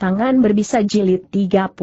Tangan berbisa jilid 32.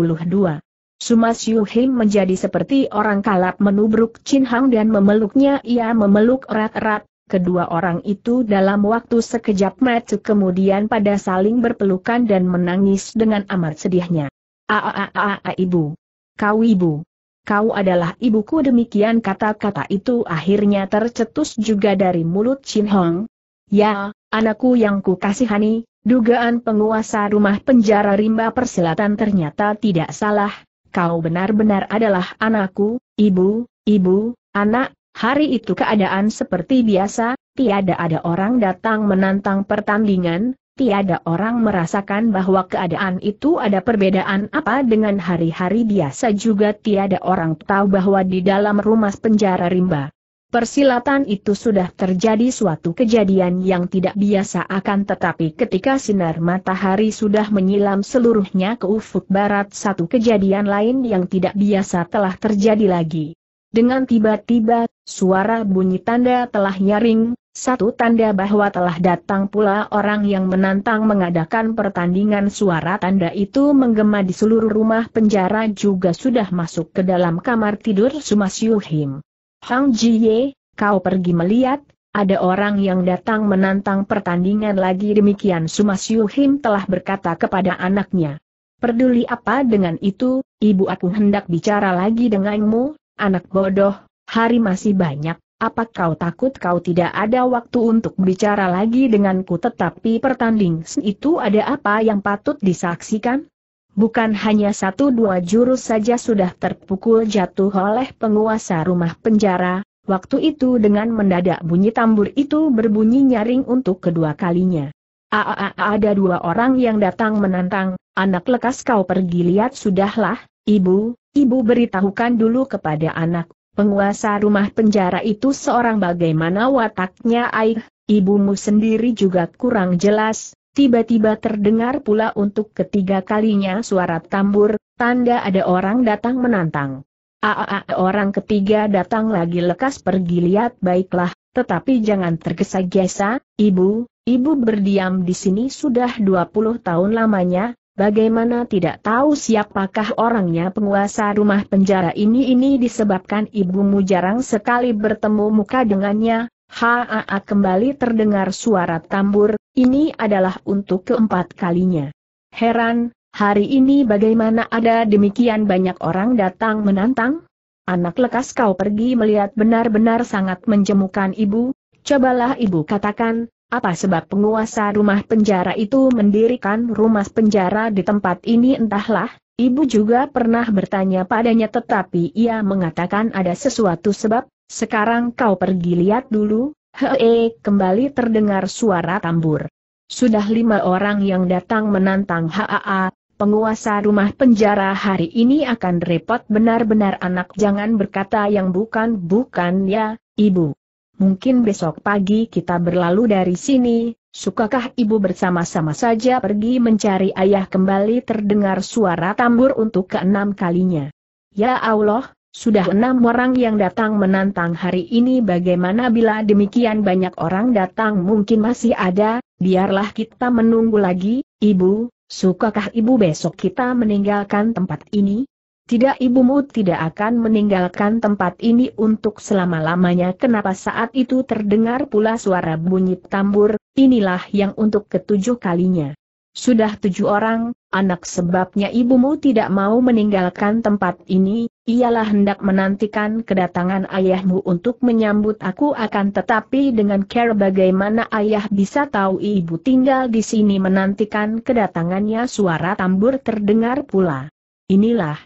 Sumas Yuhim menjadi seperti orang kalap menubruk Chin Hang dan memeluknya ia memeluk erat-erat, kedua orang itu dalam waktu sekejap mata kemudian pada saling berpelukan dan menangis dengan amat sedihnya. Aaaa ibu. Kau ibu. Kau adalah ibuku demikian kata-kata itu akhirnya tercetus juga dari mulut Chin Hong. Ya, anakku yang ku kasihani, Dugaan penguasa rumah penjara rimba persilatan ternyata tidak salah, kau benar-benar adalah anakku, ibu, ibu, anak, hari itu keadaan seperti biasa, tiada ada orang datang menantang pertandingan, tiada orang merasakan bahwa keadaan itu ada perbedaan apa dengan hari-hari biasa juga tiada orang tahu bahwa di dalam rumah penjara rimba persilatan itu sudah terjadi suatu kejadian yang tidak biasa akan tetapi ketika sinar matahari sudah menyilam seluruhnya ke ufuk barat satu kejadian lain yang tidak biasa telah terjadi lagi. Dengan tiba-tiba, suara bunyi tanda telah nyaring, satu tanda bahwa telah datang pula orang yang menantang mengadakan pertandingan suara tanda itu menggema di seluruh rumah penjara juga sudah masuk ke dalam kamar tidur Sumasyuhim. Hang Ye, kau pergi melihat, ada orang yang datang menantang pertandingan lagi demikian Siu Him telah berkata kepada anaknya. Peduli apa dengan itu, ibu aku hendak bicara lagi denganmu, anak bodoh, hari masih banyak, apa kau takut kau tidak ada waktu untuk bicara lagi denganku tetapi pertandingan itu ada apa yang patut disaksikan? Bukan hanya satu dua jurus saja sudah terpukul jatuh oleh penguasa rumah penjara, waktu itu dengan mendadak bunyi tambur itu berbunyi nyaring untuk kedua kalinya. -a ada dua orang yang datang menantang, anak lekas kau pergi lihat sudahlah, ibu, ibu beritahukan dulu kepada anak, penguasa rumah penjara itu seorang bagaimana wataknya aih, ibumu sendiri juga kurang jelas, Tiba-tiba terdengar pula untuk ketiga kalinya suara tambur, tanda ada orang datang menantang. Aa ah, ah, ah, orang ketiga datang lagi lekas pergi lihat baiklah, tetapi jangan tergesa-gesa, ibu, ibu berdiam di sini sudah 20 tahun lamanya, bagaimana tidak tahu siapakah orangnya penguasa rumah penjara ini ini disebabkan ibumu jarang sekali bertemu muka dengannya, haa kembali terdengar suara tambur, ini adalah untuk keempat kalinya. Heran, hari ini bagaimana ada demikian banyak orang datang menantang? Anak lekas kau pergi melihat benar-benar sangat menjemukan ibu, cobalah ibu katakan, apa sebab penguasa rumah penjara itu mendirikan rumah penjara di tempat ini entahlah, ibu juga pernah bertanya padanya tetapi ia mengatakan ada sesuatu sebab, sekarang kau pergi lihat dulu, Hee, kembali terdengar suara tambur. Sudah lima orang yang datang menantang Haa, penguasa rumah penjara hari ini akan repot benar-benar anak jangan berkata yang bukan-bukan ya, ibu. Mungkin besok pagi kita berlalu dari sini, Sukakah ibu bersama-sama saja pergi mencari ayah kembali terdengar suara tambur untuk keenam kalinya? Ya Allah, sudah enam orang yang datang menantang hari ini bagaimana bila demikian banyak orang datang mungkin masih ada, biarlah kita menunggu lagi, ibu, sukakah ibu besok kita meninggalkan tempat ini? Tidak ibumu tidak akan meninggalkan tempat ini untuk selama-lamanya kenapa saat itu terdengar pula suara bunyi tambur, inilah yang untuk ketujuh kalinya. Sudah tujuh orang, Anak sebabnya ibumu tidak mau meninggalkan tempat ini, ialah hendak menantikan kedatangan ayahmu untuk menyambut aku akan tetapi dengan care bagaimana ayah bisa tahu ibu tinggal di sini menantikan kedatangannya suara tambur terdengar pula. Inilah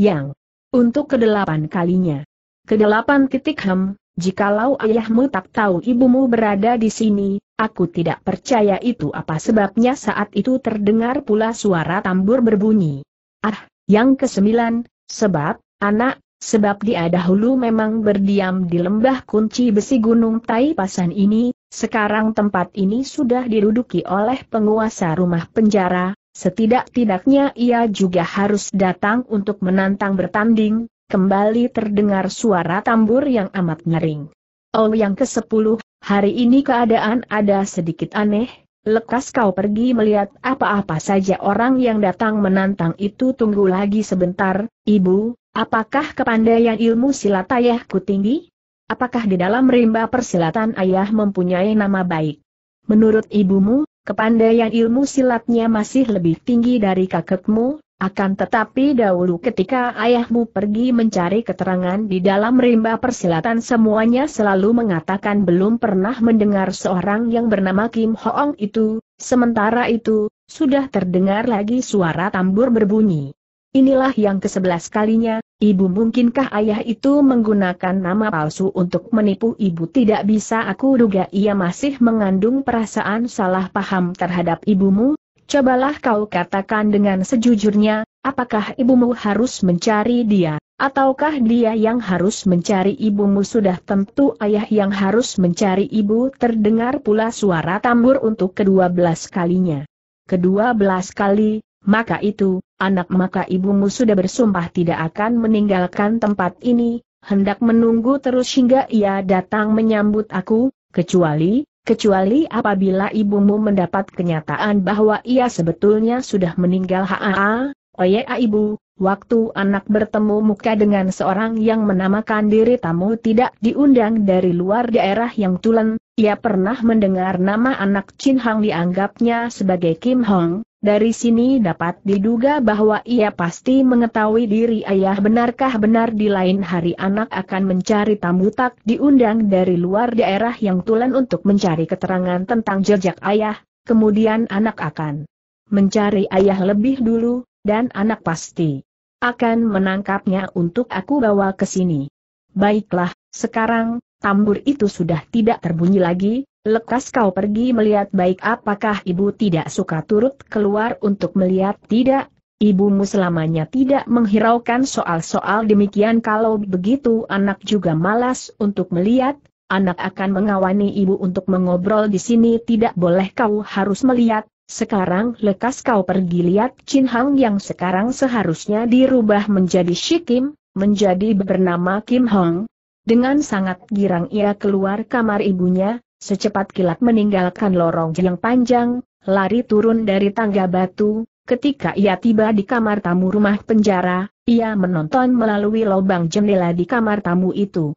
yang untuk kedelapan kalinya. Kedelapan titik hem, Jikalau ayahmu tak tahu ibumu berada di sini, aku tidak percaya itu apa sebabnya saat itu terdengar pula suara tambur berbunyi. Ah, yang kesembilan, sebab, anak, sebab dia dahulu memang berdiam di lembah kunci besi gunung Tai Pasan ini, sekarang tempat ini sudah diruduki oleh penguasa rumah penjara, setidak-tidaknya ia juga harus datang untuk menantang bertanding, kembali terdengar suara tambur yang amat ngering. Oh yang ke-10, hari ini keadaan ada sedikit aneh, lekas kau pergi melihat apa-apa saja orang yang datang menantang itu tunggu lagi sebentar, ibu, apakah kepandaian ilmu silat ayahku tinggi? Apakah di dalam rimba persilatan ayah mempunyai nama baik? Menurut ibumu, kepandaian ilmu silatnya masih lebih tinggi dari kakekmu, akan tetapi dahulu ketika ayahmu pergi mencari keterangan di dalam rimba persilatan semuanya selalu mengatakan belum pernah mendengar seorang yang bernama Kim Hoong itu, sementara itu, sudah terdengar lagi suara tambur berbunyi. Inilah yang kesebelas kalinya, ibu mungkinkah ayah itu menggunakan nama palsu untuk menipu ibu tidak bisa aku duga ia masih mengandung perasaan salah paham terhadap ibumu, Cobalah kau katakan dengan sejujurnya, apakah ibumu harus mencari dia, ataukah dia yang harus mencari ibumu sudah tentu ayah yang harus mencari ibu terdengar pula suara tambur untuk kedua belas kalinya. Kedua belas kali, maka itu, anak maka ibumu sudah bersumpah tidak akan meninggalkan tempat ini, hendak menunggu terus hingga ia datang menyambut aku, kecuali, Kecuali apabila ibumu mendapat kenyataan bahwa ia sebetulnya sudah meninggal haa, oye ibu, waktu anak bertemu muka dengan seorang yang menamakan diri tamu tidak diundang dari luar daerah yang tulen, ia pernah mendengar nama anak Chin Hang dianggapnya sebagai Kim Hong, dari sini dapat diduga bahwa ia pasti mengetahui diri ayah benarkah benar di lain hari anak akan mencari tamu tak diundang dari luar daerah yang tulen untuk mencari keterangan tentang jejak ayah, kemudian anak akan mencari ayah lebih dulu, dan anak pasti akan menangkapnya untuk aku bawa ke sini. Baiklah, sekarang, tambur itu sudah tidak terbunyi lagi, lekas kau pergi melihat baik apakah ibu tidak suka turut keluar untuk melihat tidak, ibumu selamanya tidak menghiraukan soal-soal demikian kalau begitu anak juga malas untuk melihat, anak akan mengawani ibu untuk mengobrol di sini tidak boleh kau harus melihat, sekarang lekas kau pergi lihat Chin Hang yang sekarang seharusnya dirubah menjadi Shikim, menjadi bernama Kim Hong, dengan sangat girang ia keluar kamar ibunya, secepat kilat meninggalkan lorong yang panjang, lari turun dari tangga batu, ketika ia tiba di kamar tamu rumah penjara, ia menonton melalui lubang jendela di kamar tamu itu.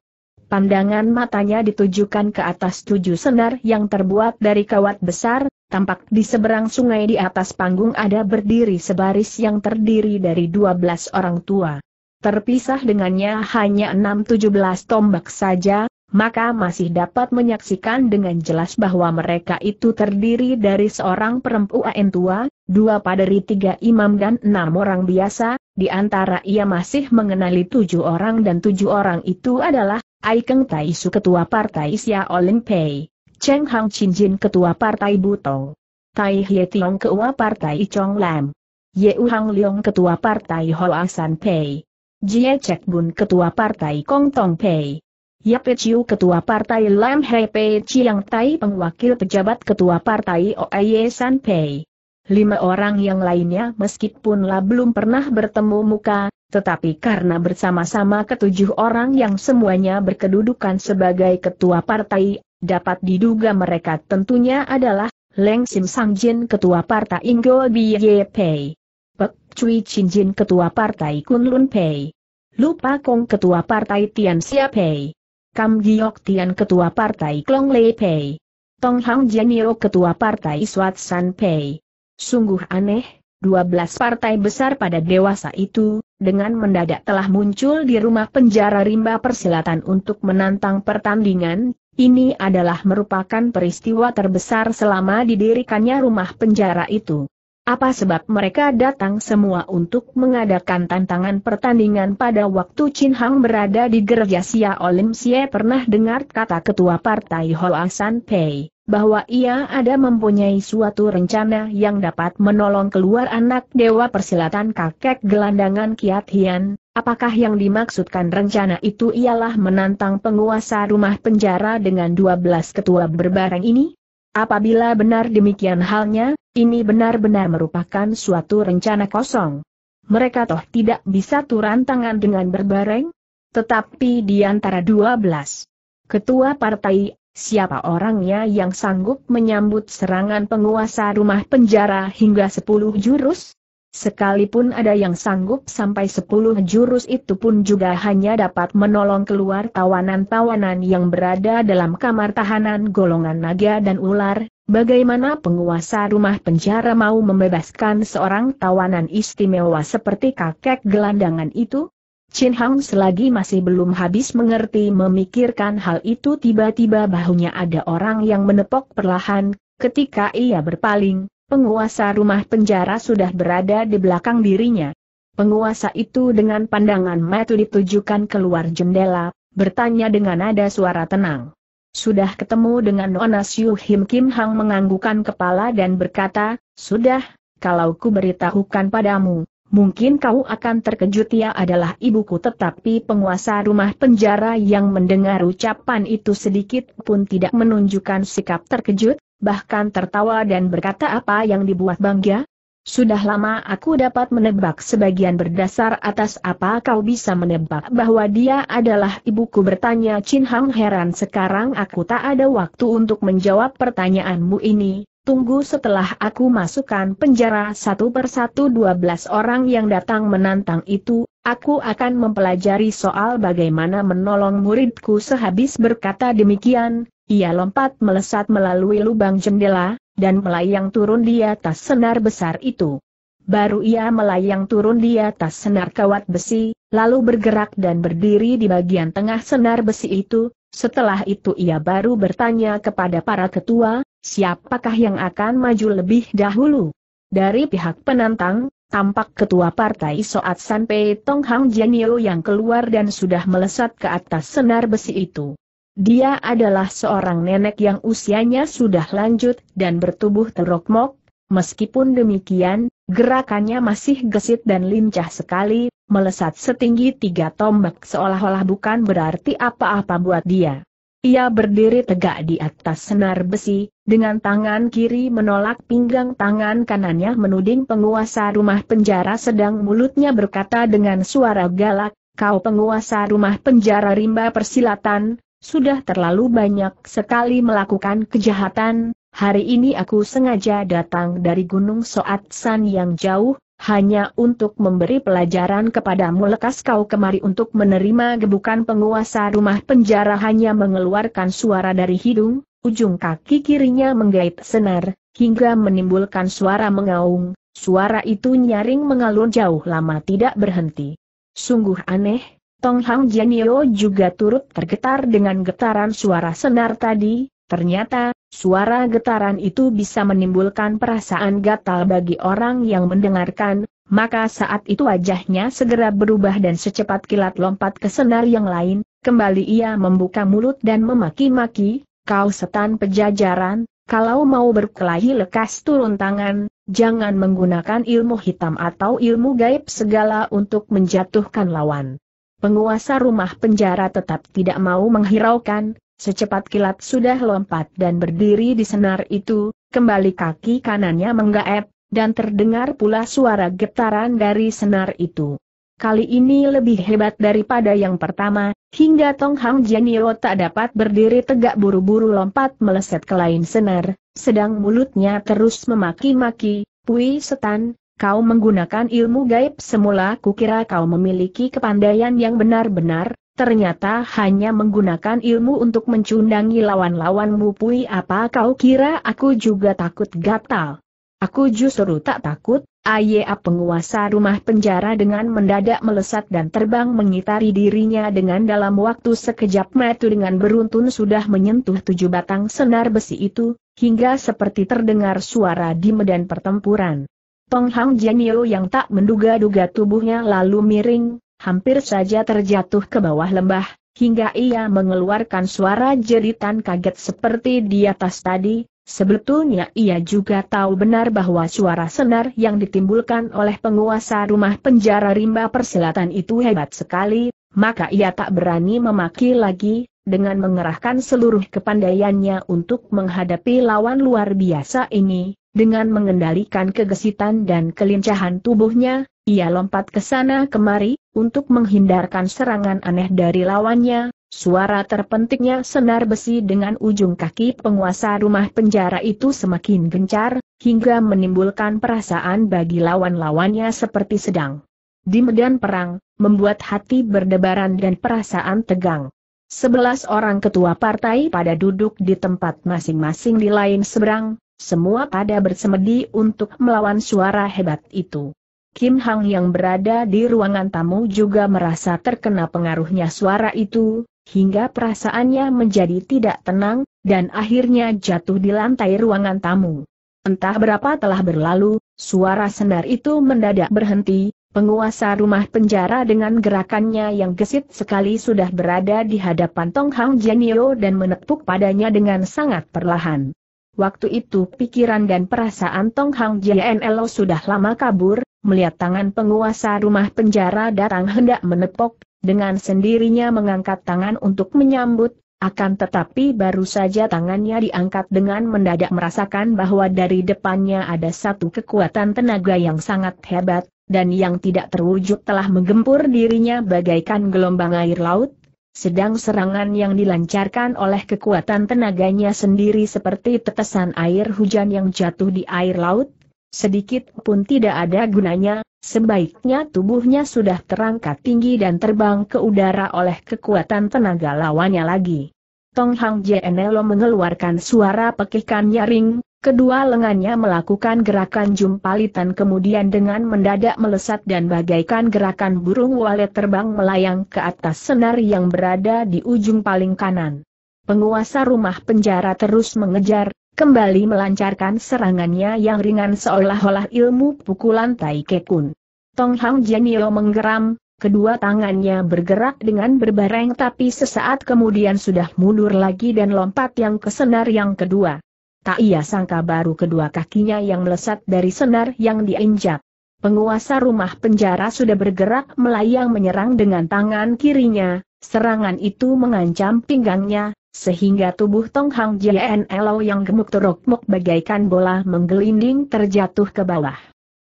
Pandangan matanya ditujukan ke atas tujuh senar yang terbuat dari kawat besar, tampak di seberang sungai di atas panggung ada berdiri sebaris yang terdiri dari dua belas orang tua terpisah dengannya hanya 6-17 tombak saja, maka masih dapat menyaksikan dengan jelas bahwa mereka itu terdiri dari seorang perempuan tua, dua paderi tiga imam dan enam orang biasa, di antara ia masih mengenali tujuh orang dan tujuh orang itu adalah Aikeng Taisu Ketua Partai Xia Olimpei, Cheng Hang Chinjin Ketua Partai Butong, Tai Hye Tiong Ketua Partai Chong Lam, Ye Hang Leong Ketua Partai Hoa San Pei, Jie Chek Bun Ketua Partai Kong Tong Pei. Yap Chiu Ketua Partai Lam Hei Pei Chiang Tai Pengwakil Pejabat Ketua Partai Oye San Pei. Lima orang yang lainnya meskipun lah belum pernah bertemu muka, tetapi karena bersama-sama ketujuh orang yang semuanya berkedudukan sebagai ketua partai, dapat diduga mereka tentunya adalah Leng Sim Sang Jin Ketua Partai Ingo Ye Pei. Pek Cui Chin Jin Ketua Partai Kun Lun Pei. Lupa Kong Ketua Partai Tian Siapei. Kam Giok Tian Ketua Partai Klong Lei Pei. Tong Hang Jianio Ketua Partai Swat San Pei. Sungguh aneh, 12 partai besar pada dewasa itu, dengan mendadak telah muncul di rumah penjara rimba persilatan untuk menantang pertandingan, ini adalah merupakan peristiwa terbesar selama didirikannya rumah penjara itu. Apa sebab mereka datang semua untuk mengadakan tantangan pertandingan pada waktu Chin Hang berada di gereja Sia Olim Sia? pernah dengar kata ketua partai Hoa ah San Pei, bahwa ia ada mempunyai suatu rencana yang dapat menolong keluar anak dewa persilatan kakek gelandangan Kiat Hian, apakah yang dimaksudkan rencana itu ialah menantang penguasa rumah penjara dengan 12 ketua berbareng ini? Apabila benar demikian halnya, ini benar-benar merupakan suatu rencana kosong. Mereka toh tidak bisa turun tangan dengan berbareng? Tetapi di antara dua belas. ketua partai, siapa orangnya yang sanggup menyambut serangan penguasa rumah penjara hingga sepuluh jurus? Sekalipun ada yang sanggup sampai sepuluh jurus itu pun juga hanya dapat menolong keluar tawanan-tawanan yang berada dalam kamar tahanan golongan naga dan ular, bagaimana penguasa rumah penjara mau membebaskan seorang tawanan istimewa seperti kakek gelandangan itu? Chin Hang selagi masih belum habis mengerti memikirkan hal itu tiba-tiba bahunya ada orang yang menepok perlahan, ketika ia berpaling, Penguasa rumah penjara sudah berada di belakang dirinya. Penguasa itu dengan pandangan mata ditujukan keluar jendela, bertanya dengan nada suara tenang. Sudah ketemu dengan Nona Siu Him Kim Hang menganggukan kepala dan berkata, Sudah, kalau ku beritahukan padamu, Mungkin kau akan terkejut ia adalah ibuku tetapi penguasa rumah penjara yang mendengar ucapan itu sedikit pun tidak menunjukkan sikap terkejut, bahkan tertawa dan berkata apa yang dibuat bangga? Sudah lama aku dapat menebak sebagian berdasar atas apa kau bisa menebak bahwa dia adalah ibuku bertanya Chin Hang heran sekarang aku tak ada waktu untuk menjawab pertanyaanmu ini, Tunggu setelah aku masukkan penjara satu persatu belas orang yang datang menantang itu, aku akan mempelajari soal bagaimana menolong muridku sehabis berkata demikian, ia lompat melesat melalui lubang jendela, dan melayang turun di atas senar besar itu. Baru ia melayang turun di atas senar kawat besi, lalu bergerak dan berdiri di bagian tengah senar besi itu, setelah itu ia baru bertanya kepada para ketua, siapakah yang akan maju lebih dahulu. Dari pihak penantang, tampak ketua partai Soat Sanpei Tong Hang Jianyo yang keluar dan sudah melesat ke atas senar besi itu. Dia adalah seorang nenek yang usianya sudah lanjut dan bertubuh terokmok, meskipun demikian, gerakannya masih gesit dan lincah sekali, melesat setinggi tiga tombak seolah-olah bukan berarti apa-apa buat dia. Ia berdiri tegak di atas senar besi, dengan tangan kiri menolak pinggang tangan kanannya menuding penguasa rumah penjara sedang mulutnya berkata dengan suara galak, Kau penguasa rumah penjara rimba persilatan, sudah terlalu banyak sekali melakukan kejahatan, hari ini aku sengaja datang dari Gunung Soat San yang jauh, hanya untuk memberi pelajaran kepadamu lekas kau kemari untuk menerima gebukan penguasa rumah penjara hanya mengeluarkan suara dari hidung, ujung kaki kirinya menggait senar, hingga menimbulkan suara mengaung, suara itu nyaring mengalun jauh lama tidak berhenti. Sungguh aneh, Tong Hang Jianio juga turut tergetar dengan getaran suara senar tadi, ternyata, suara getaran itu bisa menimbulkan perasaan gatal bagi orang yang mendengarkan, maka saat itu wajahnya segera berubah dan secepat kilat lompat ke senar yang lain, kembali ia membuka mulut dan memaki-maki, kau setan pejajaran, kalau mau berkelahi lekas turun tangan, jangan menggunakan ilmu hitam atau ilmu gaib segala untuk menjatuhkan lawan. Penguasa rumah penjara tetap tidak mau menghiraukan, secepat kilat sudah lompat dan berdiri di senar itu, kembali kaki kanannya menggaep, dan terdengar pula suara getaran dari senar itu. Kali ini lebih hebat daripada yang pertama, hingga Tong Hang Jianio tak dapat berdiri tegak buru-buru lompat meleset ke lain senar, sedang mulutnya terus memaki-maki, Pui Setan, Kau menggunakan ilmu gaib semula kukira kau memiliki kepandaian yang benar-benar, ternyata hanya menggunakan ilmu untuk mencundangi lawan-lawanmu pui apa kau kira aku juga takut gatal. Aku justru tak takut, Ayea penguasa rumah penjara dengan mendadak melesat dan terbang mengitari dirinya dengan dalam waktu sekejap metu dengan beruntun sudah menyentuh tujuh batang senar besi itu, hingga seperti terdengar suara di medan pertempuran. Penghang Hang Jianyo yang tak menduga-duga tubuhnya lalu miring, hampir saja terjatuh ke bawah lembah, hingga ia mengeluarkan suara jeritan kaget seperti di atas tadi, Sebetulnya ia juga tahu benar bahwa suara senar yang ditimbulkan oleh penguasa rumah penjara rimba perselatan itu hebat sekali, maka ia tak berani memaki lagi, dengan mengerahkan seluruh kepandaiannya untuk menghadapi lawan luar biasa ini, dengan mengendalikan kegesitan dan kelincahan tubuhnya, ia lompat ke sana kemari, untuk menghindarkan serangan aneh dari lawannya, suara terpentingnya senar besi dengan ujung kaki penguasa rumah penjara itu semakin gencar, hingga menimbulkan perasaan bagi lawan-lawannya seperti sedang di medan perang, membuat hati berdebaran dan perasaan tegang. Sebelas orang ketua partai pada duduk di tempat masing-masing di lain seberang, semua pada bersemedi untuk melawan suara hebat itu. Kim Hang yang berada di ruangan tamu juga merasa terkena pengaruhnya suara itu, hingga perasaannya menjadi tidak tenang, dan akhirnya jatuh di lantai ruangan tamu. Entah berapa telah berlalu, suara sendar itu mendadak berhenti, Penguasa rumah penjara dengan gerakannya yang gesit sekali sudah berada di hadapan Tong Hang Jenio dan menepuk padanya dengan sangat perlahan. Waktu itu pikiran dan perasaan Tong Hang Jenio sudah lama kabur, melihat tangan penguasa rumah penjara datang hendak menepuk, dengan sendirinya mengangkat tangan untuk menyambut, akan tetapi baru saja tangannya diangkat dengan mendadak merasakan bahwa dari depannya ada satu kekuatan tenaga yang sangat hebat, dan yang tidak terwujud telah menggempur dirinya bagaikan gelombang air laut, sedang serangan yang dilancarkan oleh kekuatan tenaganya sendiri seperti tetesan air hujan yang jatuh di air laut, sedikit pun tidak ada gunanya, sebaiknya tubuhnya sudah terangkat tinggi dan terbang ke udara oleh kekuatan tenaga lawannya lagi. Tong Hang Jienelo mengeluarkan suara pekikan nyaring, kedua lengannya melakukan gerakan jumpalitan kemudian dengan mendadak melesat dan bagaikan gerakan burung walet terbang melayang ke atas senar yang berada di ujung paling kanan. Penguasa rumah penjara terus mengejar, kembali melancarkan serangannya yang ringan seolah-olah ilmu pukulan Tai Kekun. Tong Hang Jienelo menggeram, Kedua tangannya bergerak dengan berbareng tapi sesaat kemudian sudah mundur lagi dan lompat yang ke senar yang kedua. Tak ia sangka baru kedua kakinya yang melesat dari senar yang diinjak. Penguasa rumah penjara sudah bergerak melayang menyerang dengan tangan kirinya, serangan itu mengancam pinggangnya, sehingga tubuh Tong Hang Jian yang gemuk terokmok bagaikan bola menggelinding terjatuh ke bawah.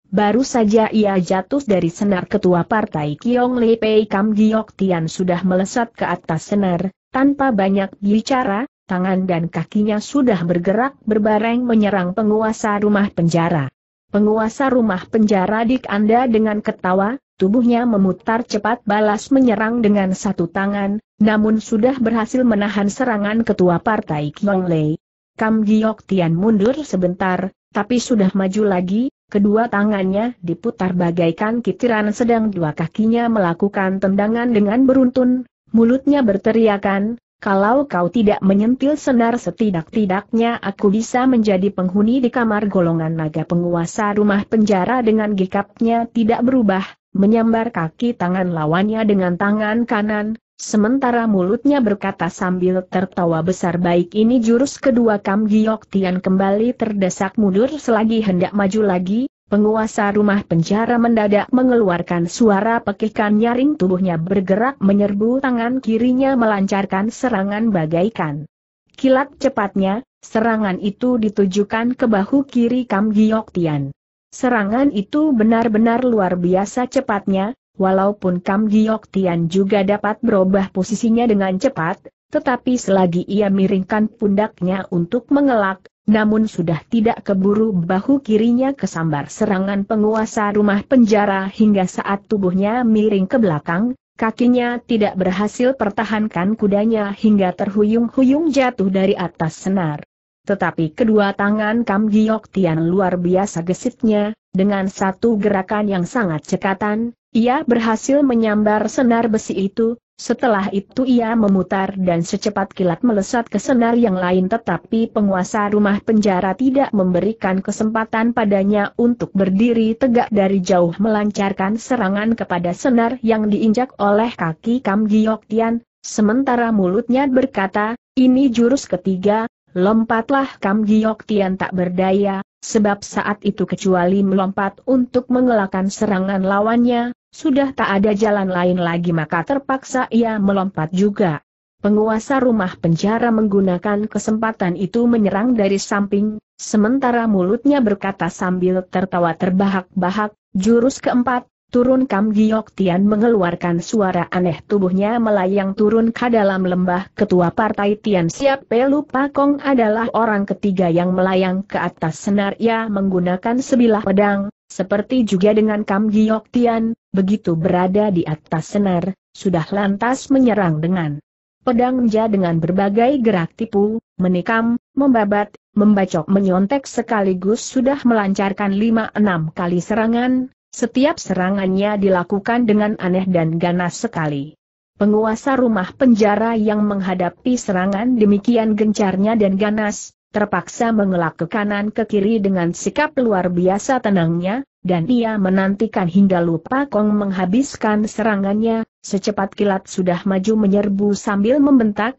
Baru saja ia jatuh dari senar ketua partai Kiong Lei Pei Kam Giok Tian sudah melesat ke atas senar, tanpa banyak bicara, tangan dan kakinya sudah bergerak berbareng menyerang penguasa rumah penjara. Penguasa rumah penjara dik Anda dengan ketawa, tubuhnya memutar cepat balas menyerang dengan satu tangan, namun sudah berhasil menahan serangan ketua partai Kiong Lei. Kam Giok Tian mundur sebentar, tapi sudah maju lagi, Kedua tangannya diputar bagaikan kitiran sedang dua kakinya melakukan tendangan dengan beruntun, mulutnya berteriakan, kalau kau tidak menyentil senar setidak-tidaknya aku bisa menjadi penghuni di kamar golongan naga penguasa rumah penjara dengan gikapnya tidak berubah, menyambar kaki tangan lawannya dengan tangan kanan, Sementara mulutnya berkata sambil tertawa besar baik ini jurus kedua Kam Giok Tian kembali terdesak mundur selagi hendak maju lagi, penguasa rumah penjara mendadak mengeluarkan suara pekikan nyaring tubuhnya bergerak menyerbu tangan kirinya melancarkan serangan bagaikan. Kilat cepatnya, serangan itu ditujukan ke bahu kiri Kam Giok Tian. Serangan itu benar-benar luar biasa cepatnya, walaupun Kam Giok Tian juga dapat berubah posisinya dengan cepat, tetapi selagi ia miringkan pundaknya untuk mengelak, namun sudah tidak keburu bahu kirinya kesambar serangan penguasa rumah penjara hingga saat tubuhnya miring ke belakang, kakinya tidak berhasil pertahankan kudanya hingga terhuyung-huyung jatuh dari atas senar. Tetapi kedua tangan Kam Giok Tian luar biasa gesitnya, dengan satu gerakan yang sangat cekatan, ia berhasil menyambar senar besi itu, setelah itu ia memutar dan secepat kilat melesat ke senar yang lain tetapi penguasa rumah penjara tidak memberikan kesempatan padanya untuk berdiri tegak dari jauh melancarkan serangan kepada senar yang diinjak oleh kaki Kam Giok Tian, sementara mulutnya berkata, ini jurus ketiga, lompatlah Kam Giok Tian tak berdaya, sebab saat itu kecuali melompat untuk mengelakkan serangan lawannya, sudah tak ada jalan lain lagi maka terpaksa ia melompat juga. Penguasa rumah penjara menggunakan kesempatan itu menyerang dari samping, sementara mulutnya berkata sambil tertawa terbahak-bahak, jurus keempat, Turun Kam Giok Tian mengeluarkan suara aneh tubuhnya melayang turun ke dalam lembah ketua partai Tian Siap Pelu Pakong adalah orang ketiga yang melayang ke atas senar ia menggunakan sebilah pedang, seperti juga dengan Kam Giok Tian, begitu berada di atas senar, sudah lantas menyerang dengan pedang pedangnya dengan berbagai gerak tipu, menikam, membabat, membacok menyontek sekaligus sudah melancarkan lima enam kali serangan, setiap serangannya dilakukan dengan aneh dan ganas sekali. Penguasa rumah penjara yang menghadapi serangan demikian gencarnya dan ganas, terpaksa mengelak ke kanan ke kiri dengan sikap luar biasa tenangnya, dan ia menantikan hingga lupa Kong menghabiskan serangannya, secepat kilat sudah maju menyerbu sambil membentak,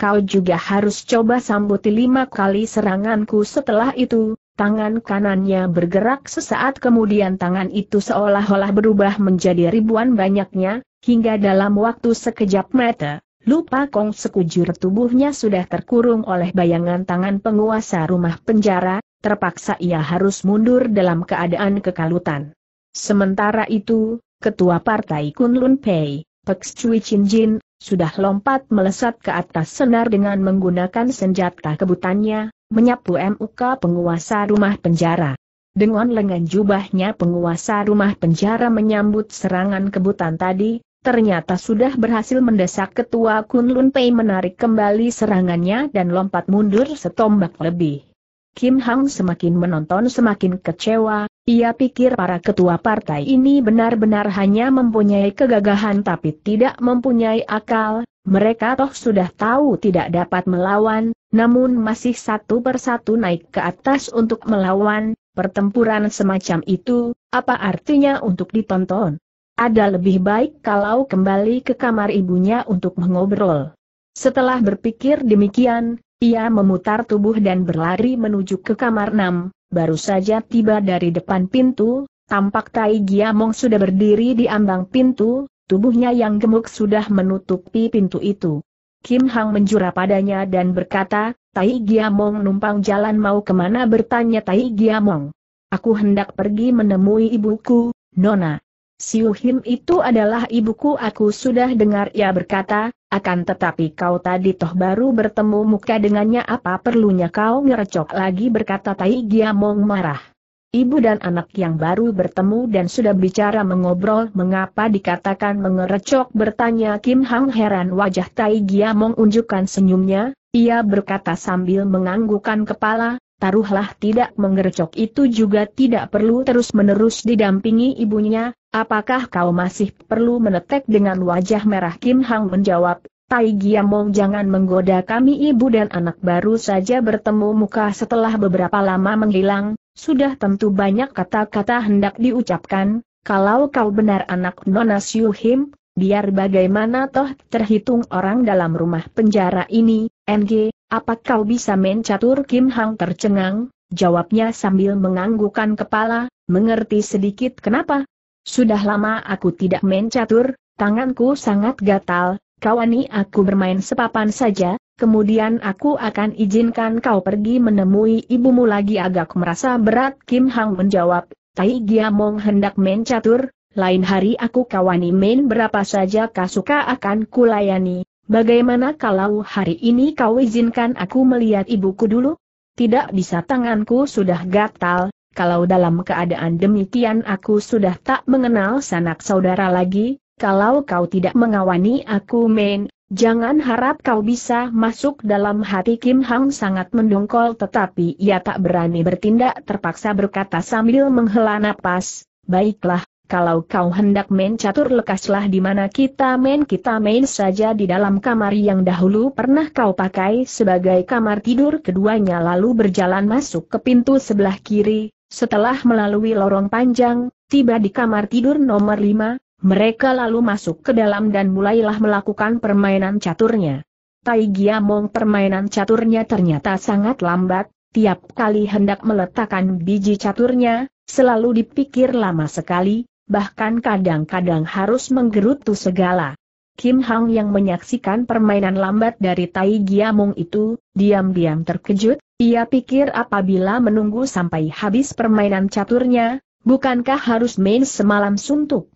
kau juga harus coba sambuti lima kali seranganku setelah itu, Tangan kanannya bergerak sesaat kemudian tangan itu seolah-olah berubah menjadi ribuan banyaknya, hingga dalam waktu sekejap mata, lupa kong sekujur tubuhnya sudah terkurung oleh bayangan tangan penguasa rumah penjara, terpaksa ia harus mundur dalam keadaan kekalutan. Sementara itu, Ketua Partai Kunlun Pei, Pek Cui Chin Jin, sudah lompat melesat ke atas senar dengan menggunakan senjata kebutannya, menyapu MUK penguasa rumah penjara. Dengan lengan jubahnya penguasa rumah penjara menyambut serangan kebutan tadi, ternyata sudah berhasil mendesak ketua Lun Pei menarik kembali serangannya dan lompat mundur setombak lebih. Kim Hang semakin menonton semakin kecewa, ia pikir para ketua partai ini benar-benar hanya mempunyai kegagahan tapi tidak mempunyai akal, mereka toh sudah tahu tidak dapat melawan, namun masih satu persatu naik ke atas untuk melawan, pertempuran semacam itu, apa artinya untuk ditonton? Ada lebih baik kalau kembali ke kamar ibunya untuk mengobrol. Setelah berpikir demikian, ia memutar tubuh dan berlari menuju ke kamar 6, baru saja tiba dari depan pintu, tampak Tai Giamong sudah berdiri di ambang pintu, Tubuhnya yang gemuk sudah menutupi pintu itu. Kim Hang menjura padanya dan berkata, Tai Giamong numpang jalan mau kemana bertanya Tai Giamong. Aku hendak pergi menemui ibuku, Nona. Siu Him itu adalah ibuku aku sudah dengar ia berkata, akan tetapi kau tadi toh baru bertemu muka dengannya apa perlunya kau ngerecok lagi berkata Tai Giamong marah. Ibu dan anak yang baru bertemu dan sudah bicara mengobrol mengapa dikatakan mengerecok bertanya Kim Hang heran wajah Tai Gia mengunjukkan senyumnya, ia berkata sambil menganggukan kepala, taruhlah tidak mengerecok itu juga tidak perlu terus-menerus didampingi ibunya, apakah kau masih perlu menetek dengan wajah merah Kim Hang menjawab, Tai Giamong jangan menggoda kami ibu dan anak baru saja bertemu muka setelah beberapa lama menghilang, sudah tentu banyak kata-kata hendak diucapkan, kalau kau benar anak Nona Syuhim, biar bagaimana toh terhitung orang dalam rumah penjara ini, NG, apa kau bisa mencatur Kim Hang tercengang? Jawabnya sambil menganggukan kepala, mengerti sedikit kenapa. Sudah lama aku tidak mencatur, tanganku sangat gatal, kawani aku bermain sepapan saja, kemudian aku akan izinkan kau pergi menemui ibumu lagi agak merasa berat Kim Hang menjawab, Tai Giamong hendak main catur, lain hari aku kawani main berapa saja kasuka akan kulayani, bagaimana kalau hari ini kau izinkan aku melihat ibuku dulu? Tidak bisa tanganku sudah gatal, kalau dalam keadaan demikian aku sudah tak mengenal sanak saudara lagi, kalau kau tidak mengawani aku main, jangan harap kau bisa masuk dalam hati Kim Hang sangat mendongkol tetapi ia tak berani bertindak terpaksa berkata sambil menghela nafas. baiklah, kalau kau hendak main catur lekaslah di mana kita main kita main saja di dalam kamar yang dahulu pernah kau pakai sebagai kamar tidur keduanya lalu berjalan masuk ke pintu sebelah kiri, setelah melalui lorong panjang, tiba di kamar tidur nomor 5, mereka lalu masuk ke dalam dan mulailah melakukan permainan caturnya. Tai Giamong permainan caturnya ternyata sangat lambat, tiap kali hendak meletakkan biji caturnya, selalu dipikir lama sekali, bahkan kadang-kadang harus menggerutu segala. Kim Hang yang menyaksikan permainan lambat dari Tai Giamong itu, diam-diam terkejut, ia pikir apabila menunggu sampai habis permainan caturnya, bukankah harus main semalam suntuk?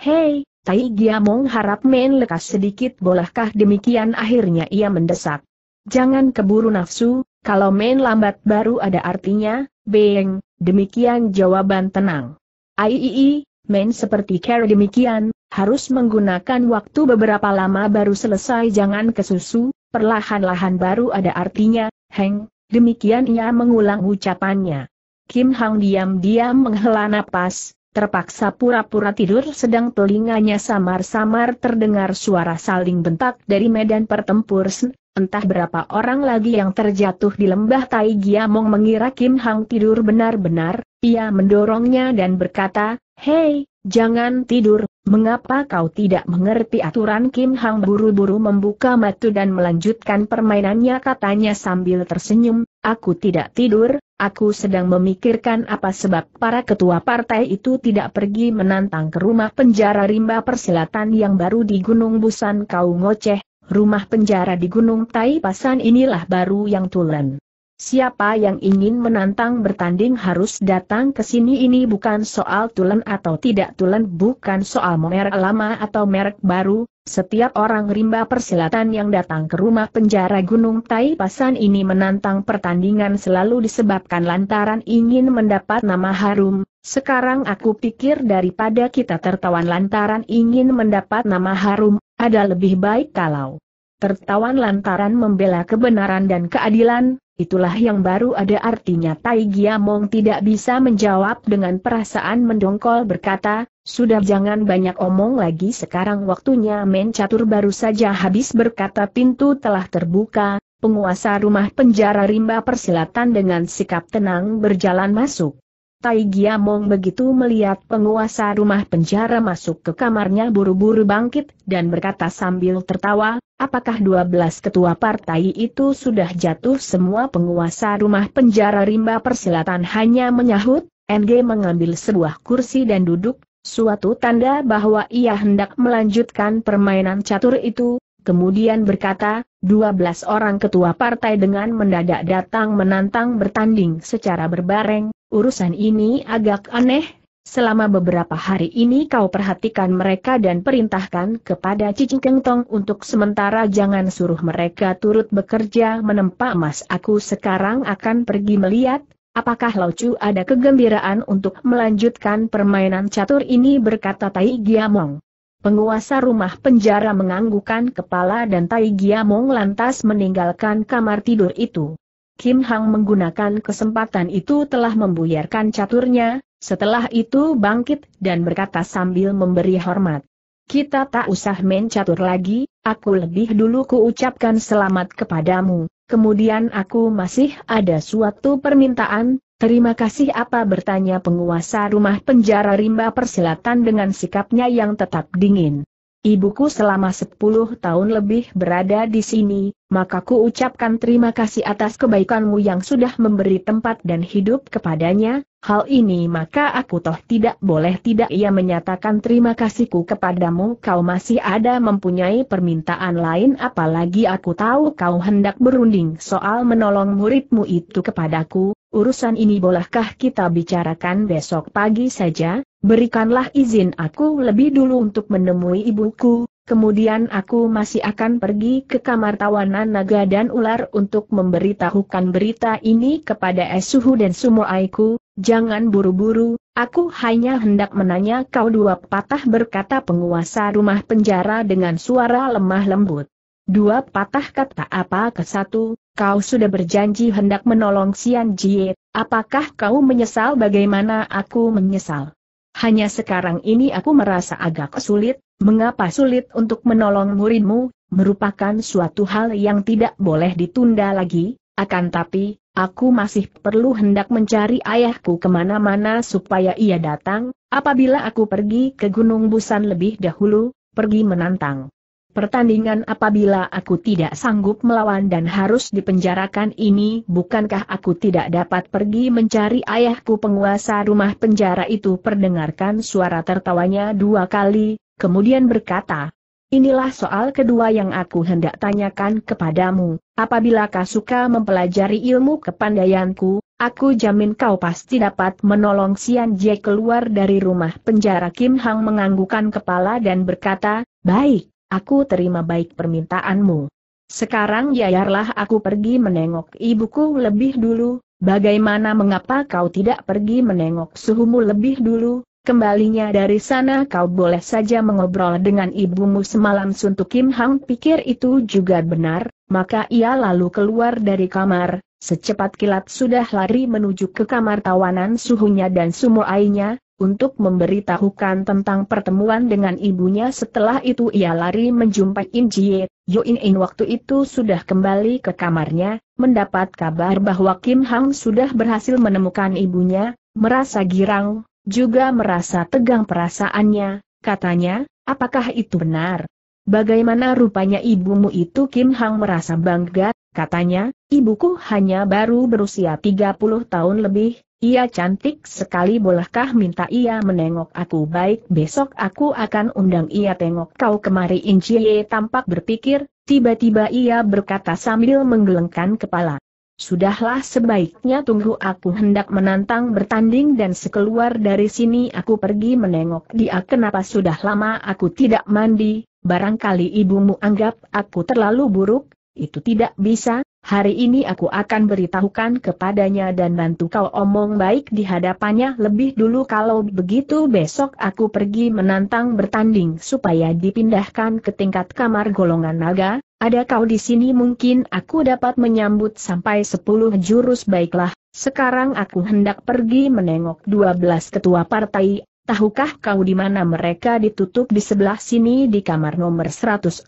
Hei, Tai Giamong harap main lekas sedikit bolehkah demikian akhirnya ia mendesak. Jangan keburu nafsu, kalau main lambat baru ada artinya, beng, demikian jawaban tenang. Aiii, main seperti care demikian, harus menggunakan waktu beberapa lama baru selesai jangan kesusu, perlahan-lahan baru ada artinya, Heng, demikian ia mengulang ucapannya. Kim Hang diam-diam menghela napas, terpaksa pura-pura tidur sedang telinganya samar-samar terdengar suara saling bentak dari medan pertempur sen. Entah berapa orang lagi yang terjatuh di lembah Tai Giamong mengira Kim Hang tidur benar-benar, ia mendorongnya dan berkata, Hei, Jangan tidur, mengapa kau tidak mengerti aturan Kim Hang buru-buru membuka matu dan melanjutkan permainannya katanya sambil tersenyum, aku tidak tidur, aku sedang memikirkan apa sebab para ketua partai itu tidak pergi menantang ke rumah penjara rimba persilatan yang baru di Gunung Busan kau ngoceh, rumah penjara di Gunung Tai Pasan inilah baru yang tulen. Siapa yang ingin menantang bertanding harus datang ke sini ini bukan soal tulen atau tidak tulen bukan soal merek lama atau merek baru, setiap orang rimba persilatan yang datang ke rumah penjara Gunung Tai Pasan ini menantang pertandingan selalu disebabkan lantaran ingin mendapat nama harum, sekarang aku pikir daripada kita tertawan lantaran ingin mendapat nama harum, ada lebih baik kalau tertawan lantaran membela kebenaran dan keadilan, Itulah yang baru ada artinya Tai Giamong tidak bisa menjawab dengan perasaan mendongkol berkata, sudah jangan banyak omong lagi sekarang waktunya men catur baru saja habis berkata pintu telah terbuka, penguasa rumah penjara rimba persilatan dengan sikap tenang berjalan masuk. Tai Giamong begitu melihat penguasa rumah penjara masuk ke kamarnya buru-buru bangkit dan berkata sambil tertawa, apakah 12 ketua partai itu sudah jatuh semua penguasa rumah penjara rimba persilatan hanya menyahut, NG mengambil sebuah kursi dan duduk, suatu tanda bahwa ia hendak melanjutkan permainan catur itu, kemudian berkata, 12 orang ketua partai dengan mendadak datang menantang bertanding secara berbareng, Urusan ini agak aneh, selama beberapa hari ini kau perhatikan mereka dan perintahkan kepada Cici Kengtong untuk sementara jangan suruh mereka turut bekerja menempa emas aku sekarang akan pergi melihat, apakah Chu ada kegembiraan untuk melanjutkan permainan catur ini berkata Tai Giamong. Penguasa rumah penjara menganggukan kepala dan Tai Giamong lantas meninggalkan kamar tidur itu. Kim Hang menggunakan kesempatan itu telah membuyarkan caturnya, setelah itu bangkit dan berkata sambil memberi hormat. Kita tak usah main catur lagi, aku lebih dulu kuucapkan selamat kepadamu, kemudian aku masih ada suatu permintaan, terima kasih apa bertanya penguasa rumah penjara rimba persilatan dengan sikapnya yang tetap dingin. Ibuku selama sepuluh tahun lebih berada di sini, maka ku ucapkan terima kasih atas kebaikanmu yang sudah memberi tempat dan hidup kepadanya, hal ini maka aku toh tidak boleh tidak ia menyatakan terima kasihku kepadamu kau masih ada mempunyai permintaan lain apalagi aku tahu kau hendak berunding soal menolong muridmu itu kepadaku, urusan ini bolehkah kita bicarakan besok pagi saja, Berikanlah izin aku lebih dulu untuk menemui ibuku, kemudian aku masih akan pergi ke kamar tawanan naga dan ular untuk memberitahukan berita ini kepada Esuhu dan Sumoaiku, jangan buru-buru, aku hanya hendak menanya kau dua patah berkata penguasa rumah penjara dengan suara lemah lembut. Dua patah kata apa ke satu, kau sudah berjanji hendak menolong Sian Jie, apakah kau menyesal bagaimana aku menyesal? Hanya sekarang ini aku merasa agak sulit, mengapa sulit untuk menolong muridmu, merupakan suatu hal yang tidak boleh ditunda lagi, akan tapi, aku masih perlu hendak mencari ayahku kemana-mana supaya ia datang, apabila aku pergi ke Gunung Busan lebih dahulu, pergi menantang. Pertandingan apabila aku tidak sanggup melawan dan harus dipenjarakan ini bukankah aku tidak dapat pergi mencari ayahku penguasa rumah penjara itu perdengarkan suara tertawanya dua kali, kemudian berkata, Inilah soal kedua yang aku hendak tanyakan kepadamu, apabila kau suka mempelajari ilmu kepandaianku, aku jamin kau pasti dapat menolong Sian Jie keluar dari rumah penjara Kim Hang menganggukan kepala dan berkata, baik, Aku terima baik permintaanmu. Sekarang yayarlah aku pergi menengok ibuku lebih dulu, bagaimana mengapa kau tidak pergi menengok suhumu lebih dulu, kembalinya dari sana kau boleh saja mengobrol dengan ibumu semalam Suntuk Kim Hang pikir itu juga benar, maka ia lalu keluar dari kamar, secepat kilat sudah lari menuju ke kamar tawanan suhunya dan sumuainya, untuk memberitahukan tentang pertemuan dengan ibunya setelah itu ia lari menjumpai In Jie, Yo In In waktu itu sudah kembali ke kamarnya, mendapat kabar bahwa Kim Hang sudah berhasil menemukan ibunya, merasa girang, juga merasa tegang perasaannya, katanya, apakah itu benar? Bagaimana rupanya ibumu itu Kim Hang merasa bangga, katanya, ibuku hanya baru berusia 30 tahun lebih, ia cantik sekali bolehkah minta ia menengok aku baik besok aku akan undang ia tengok kau kemari Injie tampak berpikir, tiba-tiba ia berkata sambil menggelengkan kepala. Sudahlah sebaiknya tunggu aku hendak menantang bertanding dan sekeluar dari sini aku pergi menengok dia kenapa sudah lama aku tidak mandi, barangkali ibumu anggap aku terlalu buruk, itu tidak bisa, Hari ini aku akan beritahukan kepadanya dan bantu kau omong baik di hadapannya lebih dulu kalau begitu besok aku pergi menantang bertanding supaya dipindahkan ke tingkat kamar golongan naga, ada kau di sini mungkin aku dapat menyambut sampai sepuluh jurus baiklah, sekarang aku hendak pergi menengok dua belas ketua partai, tahukah kau di mana mereka ditutup di sebelah sini di kamar nomor 106,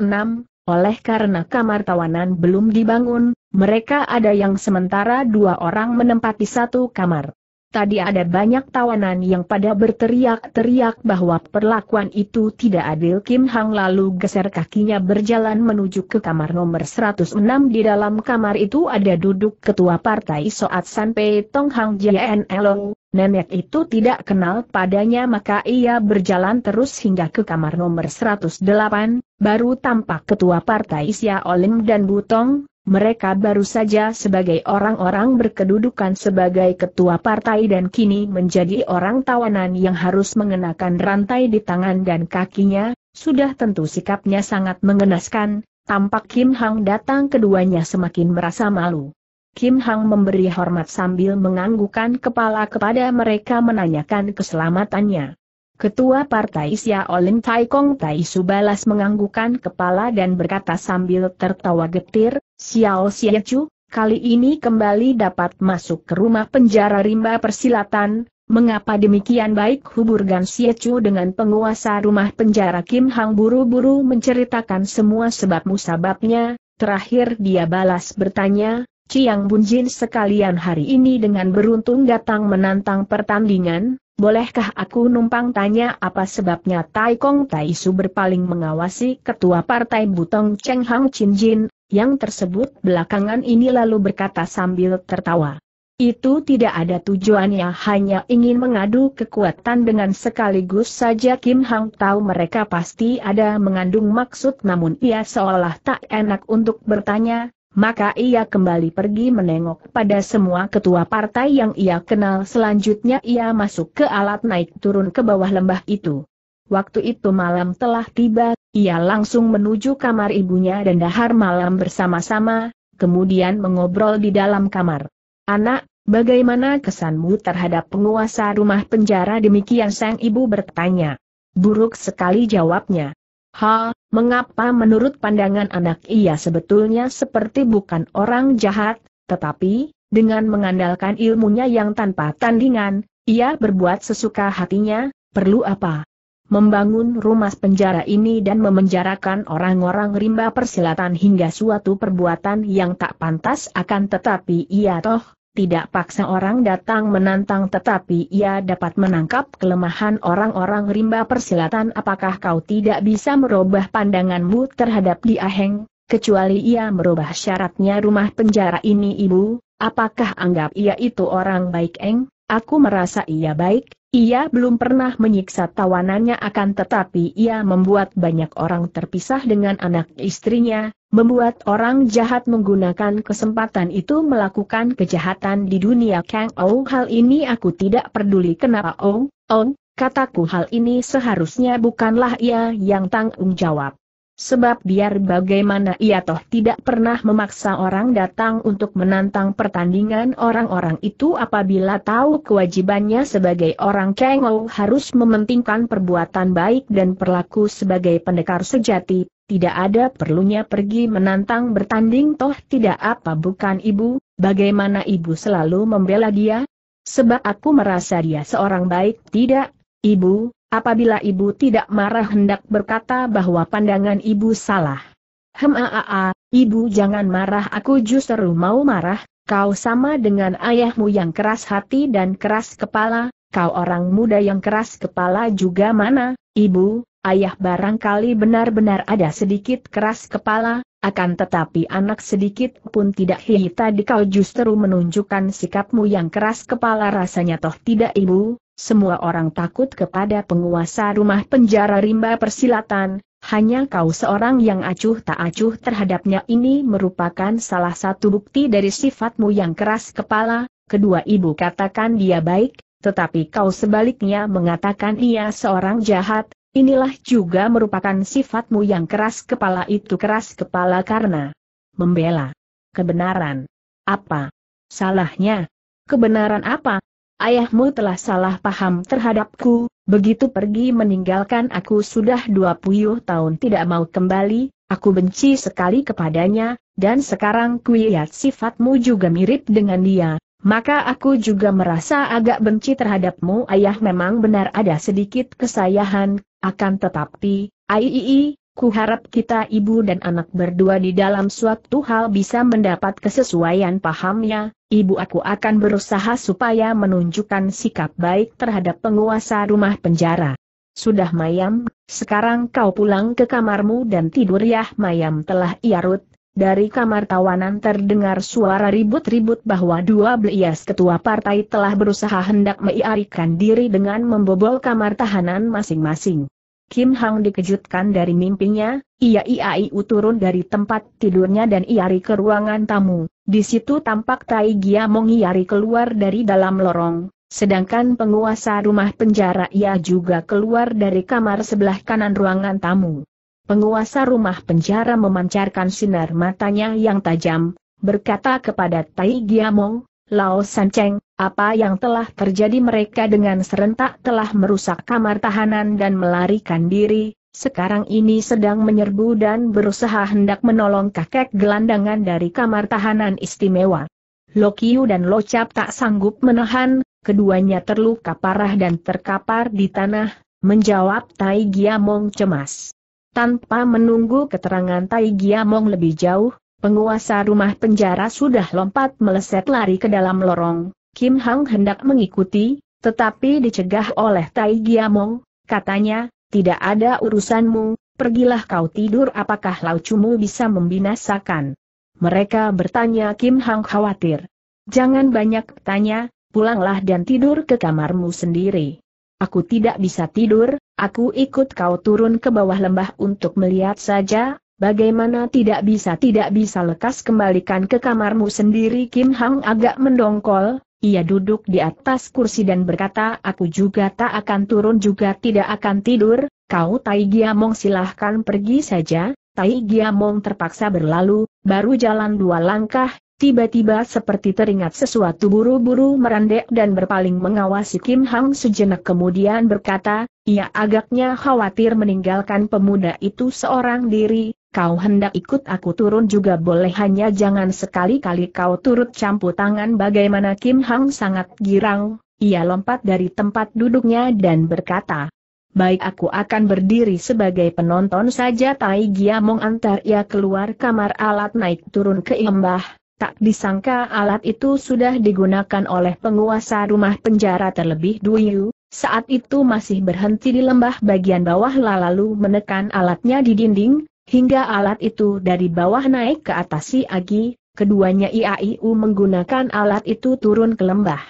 oleh karena kamar tawanan belum dibangun, mereka ada yang sementara dua orang menempati satu kamar. Tadi ada banyak tawanan yang pada berteriak-teriak bahwa perlakuan itu tidak adil Kim Hang lalu geser kakinya berjalan menuju ke kamar nomor 106 di dalam kamar itu ada duduk ketua partai Soat Sanpei, Tong Hang Jian Elong, nenek itu tidak kenal padanya maka ia berjalan terus hingga ke kamar nomor 108, baru tampak ketua partai Sia Olim dan Butong, mereka baru saja sebagai orang-orang berkedudukan sebagai ketua partai dan kini menjadi orang tawanan yang harus mengenakan rantai di tangan dan kakinya, sudah tentu sikapnya sangat mengenaskan, tampak Kim Hang datang keduanya semakin merasa malu. Kim Hang memberi hormat sambil menganggukkan kepala kepada mereka menanyakan keselamatannya. Ketua Partai Isya Olim Tai Kong Tai Subalas menganggukan kepala dan berkata sambil tertawa getir, Xiao Chu, kali ini kembali dapat masuk ke rumah penjara rimba persilatan, mengapa demikian baik huburgan Xie Chu dengan penguasa rumah penjara Kim Hang buru-buru menceritakan semua sebab musababnya, terakhir dia balas bertanya, Ciang Bunjin sekalian hari ini dengan beruntung datang menantang pertandingan, bolehkah aku numpang tanya apa sebabnya Tai Kong Tai Su berpaling mengawasi ketua partai Butong Cheng Hang Chin Jin, yang tersebut belakangan ini lalu berkata sambil tertawa. Itu tidak ada tujuannya hanya ingin mengadu kekuatan dengan sekaligus saja Kim Hang tahu mereka pasti ada mengandung maksud namun ia seolah tak enak untuk bertanya, maka ia kembali pergi menengok pada semua ketua partai yang ia kenal selanjutnya ia masuk ke alat naik turun ke bawah lembah itu. Waktu itu malam telah tiba, ia langsung menuju kamar ibunya dan dahar malam bersama-sama, kemudian mengobrol di dalam kamar. Anak, bagaimana kesanmu terhadap penguasa rumah penjara demikian sang ibu bertanya. Buruk sekali jawabnya. Ha, mengapa menurut pandangan anak ia sebetulnya seperti bukan orang jahat, tetapi, dengan mengandalkan ilmunya yang tanpa tandingan, ia berbuat sesuka hatinya, perlu apa? Membangun rumah penjara ini dan memenjarakan orang-orang rimba persilatan hingga suatu perbuatan yang tak pantas akan tetapi ia toh, tidak paksa orang datang menantang tetapi ia dapat menangkap kelemahan orang-orang rimba persilatan apakah kau tidak bisa merubah pandanganmu terhadap dia Heng, kecuali ia merubah syaratnya rumah penjara ini ibu, apakah anggap ia itu orang baik Eng, aku merasa ia baik, ia belum pernah menyiksa tawanannya akan tetapi ia membuat banyak orang terpisah dengan anak istrinya, membuat orang jahat menggunakan kesempatan itu melakukan kejahatan di dunia Kang Ou. Hal ini aku tidak peduli kenapa Ou, Ou, kataku hal ini seharusnya bukanlah ia yang tanggung jawab. Sebab biar bagaimana ia toh tidak pernah memaksa orang datang untuk menantang pertandingan orang-orang itu apabila tahu kewajibannya sebagai orang cengol harus mementingkan perbuatan baik dan perlaku sebagai pendekar sejati, tidak ada perlunya pergi menantang bertanding toh tidak apa bukan ibu, bagaimana ibu selalu membela dia? Sebab aku merasa dia seorang baik tidak, ibu, apabila ibu tidak marah hendak berkata bahwa pandangan ibu salah. Hem -a ibu jangan marah aku justru mau marah, kau sama dengan ayahmu yang keras hati dan keras kepala, kau orang muda yang keras kepala juga mana, ibu, ayah barangkali benar-benar ada sedikit keras kepala, akan tetapi anak sedikit pun tidak hei tadi kau justru menunjukkan sikapmu yang keras kepala rasanya toh tidak ibu, semua orang takut kepada penguasa rumah penjara rimba persilatan, hanya kau seorang yang acuh tak acuh terhadapnya ini merupakan salah satu bukti dari sifatmu yang keras kepala, kedua ibu katakan dia baik, tetapi kau sebaliknya mengatakan ia seorang jahat, Inilah juga merupakan sifatmu yang keras kepala itu keras kepala karena membela kebenaran. Apa salahnya? Kebenaran apa? Ayahmu telah salah paham terhadapku, begitu pergi meninggalkan aku sudah 20 tahun tidak mau kembali, aku benci sekali kepadanya, dan sekarang kuiat sifatmu juga mirip dengan dia, maka aku juga merasa agak benci terhadapmu ayah memang benar ada sedikit kesayahan, akan tetapi, aiii, ku harap kita ibu dan anak berdua di dalam suatu hal bisa mendapat kesesuaian pahamnya, ibu aku akan berusaha supaya menunjukkan sikap baik terhadap penguasa rumah penjara. Sudah Mayam, sekarang kau pulang ke kamarmu dan tidur ya Mayam telah iarut dari kamar tawanan terdengar suara ribut-ribut bahwa dua belias ketua partai telah berusaha hendak meiarikan diri dengan membobol kamar tahanan masing-masing. Kim Hang dikejutkan dari mimpinya, ia iaiu turun dari tempat tidurnya dan iari ke ruangan tamu. Di situ tampak Tai Gia mengiari keluar dari dalam lorong, sedangkan penguasa rumah penjara ia juga keluar dari kamar sebelah kanan ruangan tamu. Penguasa rumah penjara memancarkan sinar matanya yang tajam, berkata kepada Tai Giamong, Lao Cheng, apa yang telah terjadi mereka dengan serentak telah merusak kamar tahanan dan melarikan diri, sekarang ini sedang menyerbu dan berusaha hendak menolong kakek gelandangan dari kamar tahanan istimewa. Lokiu dan Lo Locap tak sanggup menahan, keduanya terluka parah dan terkapar di tanah, menjawab Tai Giamong cemas. Tanpa menunggu keterangan Tai Giamong lebih jauh, penguasa rumah penjara sudah lompat meleset lari ke dalam lorong. Kim Hang hendak mengikuti, tetapi dicegah oleh Tai Giamong, katanya, tidak ada urusanmu, pergilah kau tidur apakah laucumu bisa membinasakan. Mereka bertanya Kim Hang khawatir. Jangan banyak tanya, pulanglah dan tidur ke kamarmu sendiri. Aku tidak bisa tidur, aku ikut kau turun ke bawah lembah untuk melihat saja, bagaimana tidak bisa tidak bisa lekas kembalikan ke kamarmu sendiri Kim Hang agak mendongkol, ia duduk di atas kursi dan berkata aku juga tak akan turun juga tidak akan tidur, kau Tai Giamong silahkan pergi saja, Tai Giamong terpaksa berlalu, baru jalan dua langkah, Tiba-tiba seperti teringat sesuatu buru-buru merendek dan berpaling mengawasi Kim Hang sejenak kemudian berkata, ia agaknya khawatir meninggalkan pemuda itu seorang diri, kau hendak ikut aku turun juga boleh hanya jangan sekali-kali kau turut campur tangan bagaimana Kim Hang sangat girang, ia lompat dari tempat duduknya dan berkata, Baik aku akan berdiri sebagai penonton saja Tai Giamong antar ia keluar kamar alat naik turun ke imbah, Tak disangka alat itu sudah digunakan oleh penguasa rumah penjara terlebih dulu. saat itu masih berhenti di lembah bagian bawah lalu menekan alatnya di dinding, hingga alat itu dari bawah naik ke atas si Agi, keduanya IAIU menggunakan alat itu turun ke lembah.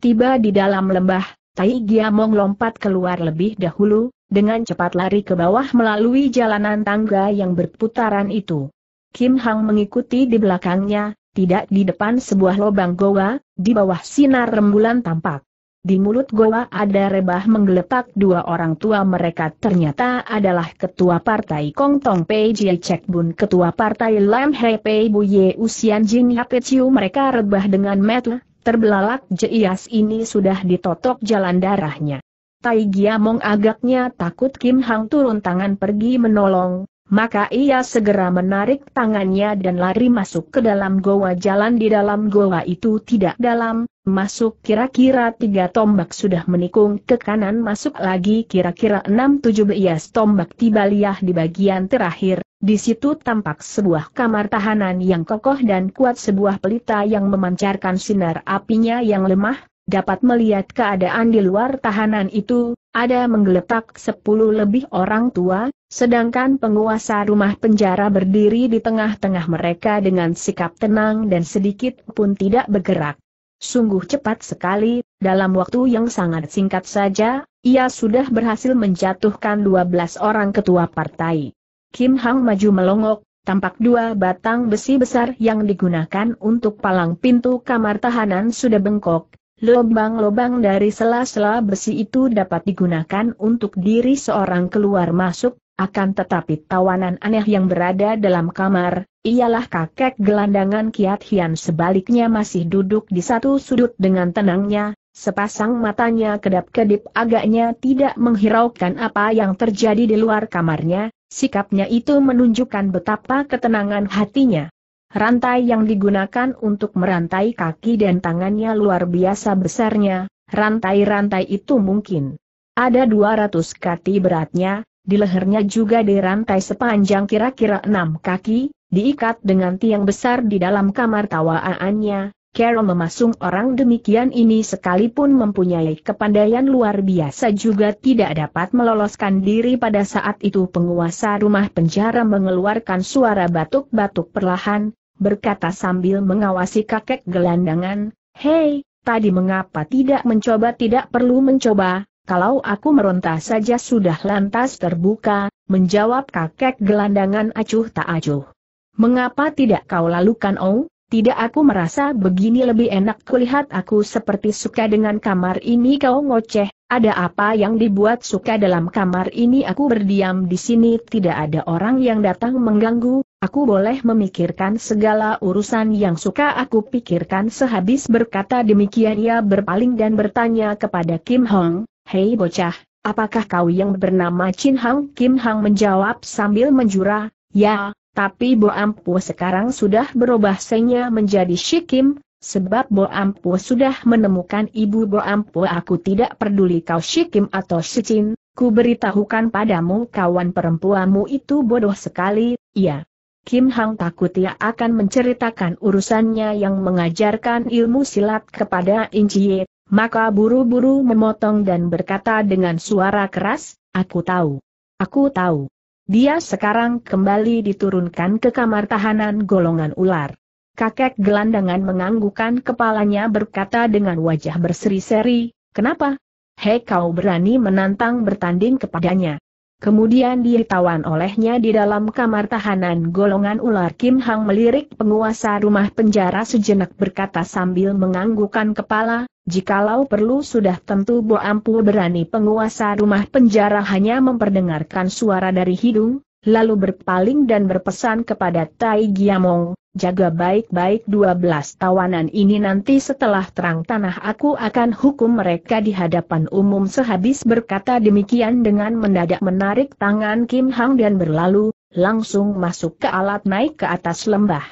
Tiba di dalam lembah, Tai Giamong lompat keluar lebih dahulu, dengan cepat lari ke bawah melalui jalanan tangga yang berputaran itu. Kim Hang mengikuti di belakangnya, tidak di depan sebuah lubang goa, di bawah sinar rembulan tampak. Di mulut goa ada rebah menggeletak dua orang tua mereka ternyata adalah Ketua Partai Kong Tong Pei Jie Chek Bun Ketua Partai Lam Hei Pei Bu Ye Usian Jin Hapet Chiu mereka rebah dengan metu, terbelalak jeias ini sudah ditotok jalan darahnya. Tai Giamong agaknya takut Kim Hang turun tangan pergi menolong, maka ia segera menarik tangannya dan lari masuk ke dalam goa jalan di dalam goa itu tidak dalam, masuk kira-kira tiga tombak sudah menikung ke kanan masuk lagi kira-kira enam tujuh bias tombak tibaliyah di bagian terakhir, di situ tampak sebuah kamar tahanan yang kokoh dan kuat sebuah pelita yang memancarkan sinar apinya yang lemah, dapat melihat keadaan di luar tahanan itu, ada menggeletak sepuluh lebih orang tua, sedangkan penguasa rumah penjara berdiri di tengah-tengah mereka dengan sikap tenang dan sedikit pun tidak bergerak. Sungguh cepat sekali, dalam waktu yang sangat singkat saja, ia sudah berhasil menjatuhkan dua belas orang ketua partai. Kim Hang maju melongok, tampak dua batang besi besar yang digunakan untuk palang pintu kamar tahanan sudah bengkok, Lobang-lobang dari sela-sela besi itu dapat digunakan untuk diri seorang keluar masuk, akan tetapi tawanan aneh yang berada dalam kamar, ialah kakek gelandangan Kiat Hian sebaliknya masih duduk di satu sudut dengan tenangnya, Sepasang matanya kedap-kedip agaknya tidak menghiraukan apa yang terjadi di luar kamarnya, sikapnya itu menunjukkan betapa ketenangan hatinya. Rantai yang digunakan untuk merantai kaki dan tangannya luar biasa besarnya, rantai-rantai itu mungkin. Ada 200 kati beratnya, di lehernya juga dirantai sepanjang kira-kira 6 kaki, diikat dengan tiang besar di dalam kamar tawaannya. Carol memasung orang demikian ini sekalipun mempunyai kepandaian luar biasa juga tidak dapat meloloskan diri pada saat itu penguasa rumah penjara mengeluarkan suara batuk-batuk perlahan, berkata sambil mengawasi kakek gelandangan, Hei, tadi mengapa tidak mencoba tidak perlu mencoba, kalau aku meronta saja sudah lantas terbuka, menjawab kakek gelandangan acuh tak acuh. Mengapa tidak kau lalukan oh? Tidak aku merasa begini lebih enak kulihat aku seperti suka dengan kamar ini kau ngoceh, ada apa yang dibuat suka dalam kamar ini aku berdiam di sini tidak ada orang yang datang mengganggu, Aku boleh memikirkan segala urusan yang suka aku pikirkan sehabis berkata demikian ia berpaling dan bertanya kepada Kim Hong, Hei bocah, apakah kau yang bernama Chin Hang? Kim Hang menjawab sambil menjura, Ya, tapi Bo Ampu sekarang sudah berubah senya menjadi Shikim, sebab Bo Ampu sudah menemukan ibu Bo Ampu aku tidak peduli kau Shikim atau Shichin, ku beritahukan padamu kawan perempuanmu itu bodoh sekali, ya. Kim Hang takut ia akan menceritakan urusannya yang mengajarkan ilmu silat kepada Injie, maka buru-buru memotong dan berkata dengan suara keras, Aku tahu. Aku tahu. Dia sekarang kembali diturunkan ke kamar tahanan golongan ular. Kakek gelandangan menganggukkan kepalanya berkata dengan wajah berseri-seri, Kenapa? Hei kau berani menantang bertanding kepadanya. Kemudian ditawan olehnya di dalam kamar tahanan golongan ular Kim Hang melirik penguasa rumah penjara sejenak berkata sambil menganggukan kepala, jikalau perlu sudah tentu Bo Ampu berani penguasa rumah penjara hanya memperdengarkan suara dari hidung, lalu berpaling dan berpesan kepada Tai Giamong, jaga baik-baik 12 tawanan ini nanti setelah terang tanah aku akan hukum mereka di hadapan umum sehabis berkata demikian dengan mendadak menarik tangan Kim Hang dan berlalu, langsung masuk ke alat naik ke atas lembah.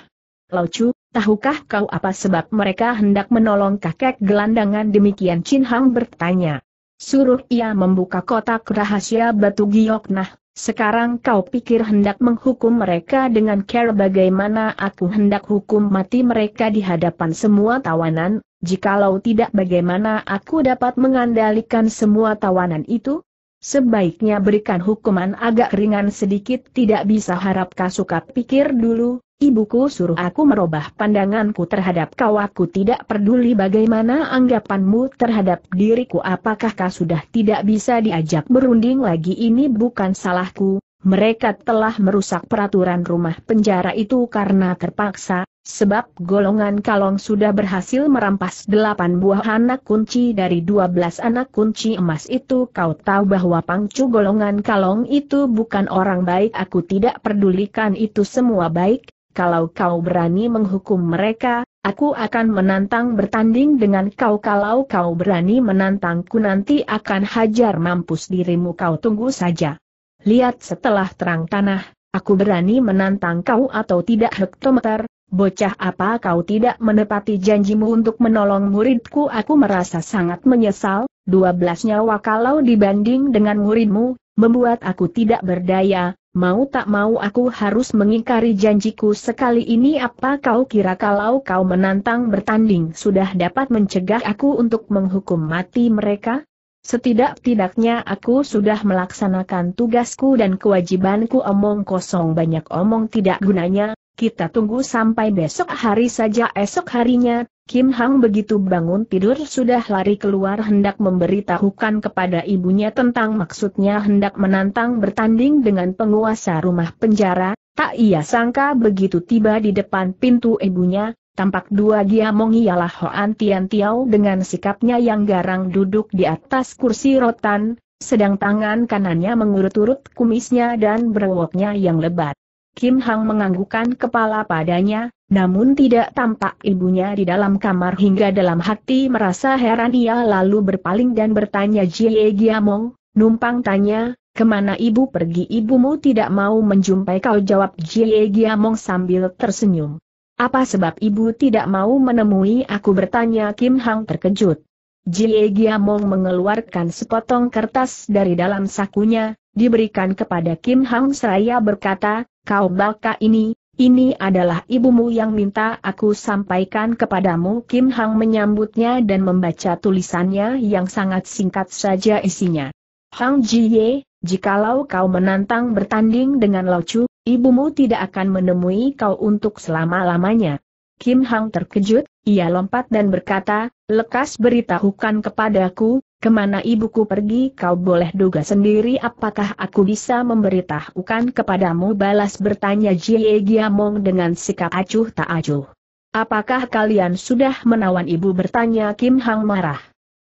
Chu, tahukah kau apa sebab mereka hendak menolong kakek gelandangan demikian Chin Hang bertanya. Suruh ia membuka kotak rahasia batu giok nah, sekarang kau pikir hendak menghukum mereka dengan care bagaimana aku hendak hukum mati mereka di hadapan semua tawanan, jikalau tidak bagaimana aku dapat mengandalkan semua tawanan itu? Sebaiknya berikan hukuman agak ringan sedikit tidak bisa harap suka pikir dulu, ibuku suruh aku merubah pandanganku terhadap kau aku tidak peduli bagaimana anggapanmu terhadap diriku apakah kau sudah tidak bisa diajak berunding lagi ini bukan salahku, mereka telah merusak peraturan rumah penjara itu karena terpaksa, sebab golongan kalong sudah berhasil merampas delapan buah anak kunci dari dua belas anak kunci emas itu. Kau tahu bahwa pangcu golongan kalong itu bukan orang baik. Aku tidak pedulikan itu semua baik, kalau kau berani menghukum mereka, Aku akan menantang bertanding dengan kau kalau kau berani menantangku nanti akan hajar mampus dirimu kau tunggu saja. Lihat setelah terang tanah, aku berani menantang kau atau tidak hektometer, bocah apa kau tidak menepati janjimu untuk menolong muridku aku merasa sangat menyesal, dua belas nyawa kalau dibanding dengan muridmu, membuat aku tidak berdaya, mau tak mau aku harus mengingkari janjiku sekali ini apa kau kira kalau kau menantang bertanding sudah dapat mencegah aku untuk menghukum mati mereka? Setidak-tidaknya aku sudah melaksanakan tugasku dan kewajibanku omong kosong banyak omong tidak gunanya, kita tunggu sampai besok hari saja esok harinya, Kim Hang begitu bangun tidur sudah lari keluar hendak memberitahukan kepada ibunya tentang maksudnya hendak menantang bertanding dengan penguasa rumah penjara, tak ia sangka begitu tiba di depan pintu ibunya, Tampak dua giamong ialah Hoan Tian Tiao dengan sikapnya yang garang duduk di atas kursi rotan, sedang tangan kanannya mengurut-urut kumisnya dan berwoknya yang lebat. Kim Hang menganggukkan kepala padanya, namun tidak tampak ibunya di dalam kamar hingga dalam hati merasa heran ia lalu berpaling dan bertanya Jie Giamong, numpang tanya, kemana ibu pergi ibumu tidak mau menjumpai kau jawab Jie Giamong sambil tersenyum. Apa sebab ibu tidak mau menemui aku bertanya Kim Hang terkejut. Jie Giamong mengeluarkan sepotong kertas dari dalam sakunya, diberikan kepada Kim Hang seraya berkata, kau baka ini, ini adalah ibumu yang minta aku sampaikan kepadamu Kim Hang menyambutnya dan membaca tulisannya yang sangat singkat saja isinya. Hang Jie, jikalau kau menantang bertanding dengan Lau Chu, Ibumu tidak akan menemui kau untuk selama-lamanya. Kim Hang terkejut, ia lompat dan berkata, lekas beritahukan kepadaku, kemana ibuku pergi kau boleh duga sendiri apakah aku bisa memberitahukan kepadamu balas bertanya Jie Giamong dengan sikap acuh tak acuh. Apakah kalian sudah menawan ibu bertanya Kim Hang marah.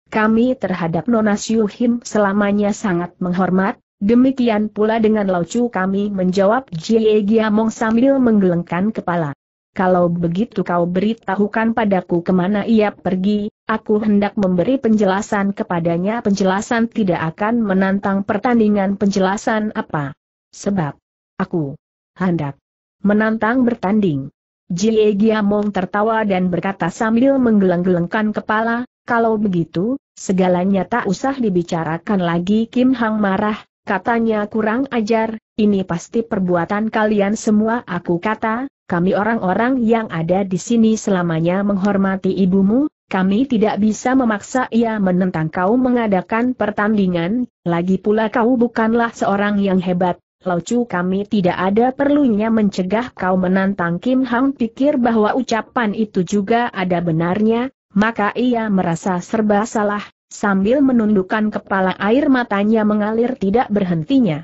Kami terhadap Nona Siu Him selamanya sangat menghormat, Demikian pula dengan laucu kami menjawab Jie Giamong sambil menggelengkan kepala. Kalau begitu kau beritahukan padaku kemana ia pergi, aku hendak memberi penjelasan kepadanya penjelasan tidak akan menantang pertandingan penjelasan apa. Sebab, aku hendak menantang bertanding. Jie Giamong tertawa dan berkata sambil menggeleng-gelengkan kepala, kalau begitu, segalanya tak usah dibicarakan lagi Kim Hang marah, Katanya kurang ajar, ini pasti perbuatan kalian semua aku kata, kami orang-orang yang ada di sini selamanya menghormati ibumu, kami tidak bisa memaksa ia menentang kau mengadakan pertandingan, lagi pula kau bukanlah seorang yang hebat, Laucu kami tidak ada perlunya mencegah kau menantang Kim Hang pikir bahwa ucapan itu juga ada benarnya, maka ia merasa serba salah, sambil menundukkan kepala air matanya mengalir tidak berhentinya.